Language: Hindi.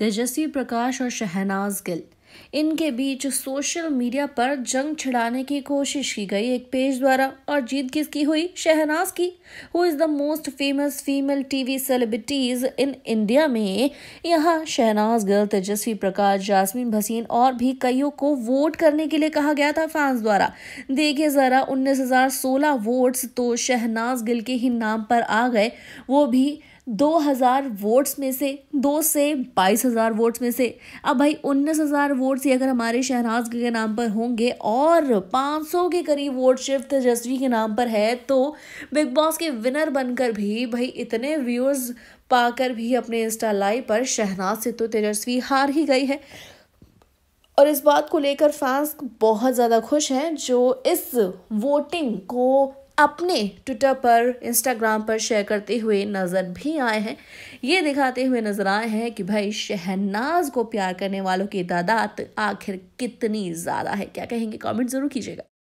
तेजस्वी प्रकाश और शहनाज गिल इनके बीच सोशल मीडिया पर जंग छिड़ाने की कोशिश की गई एक पेज द्वारा और जीत किसकी हुई शहनाज की who is the most famous female TV celebrities in India में यहाँ शहनाज गिल तेजस्वी प्रकाश जासमीन भसीन और भी कईयों को वोट करने के लिए कहा गया था फैंस द्वारा देखिए ज़रा उन्नीस हज़ार सोलह वोट्स तो शहनाज गिल के ही नाम पर आ गए वो भी 2000 वोट्स में से दो से 22000 वोट्स में से अब भाई 19000 वोट्स ही अगर हमारे शहनाज के नाम पर होंगे और 500 के करीब वोट शिव तेजस्वी के नाम पर है तो बिग बॉस के विनर बनकर भी भाई इतने व्यूअर्स पाकर भी अपने इंस्टा लाइव पर शहनाज से तो तेजस्वी हार ही गई है और इस बात को लेकर फैंस बहुत ज़्यादा खुश हैं जो इस वोटिंग को अपने ट्विटर पर इंस्टाग्राम पर शेयर करते हुए नज़र भी आए हैं ये दिखाते हुए नज़र आए हैं कि भाई शहनाज को प्यार करने वालों की तादाद आखिर कितनी ज़्यादा है क्या कहेंगे कमेंट ज़रूर कीजिएगा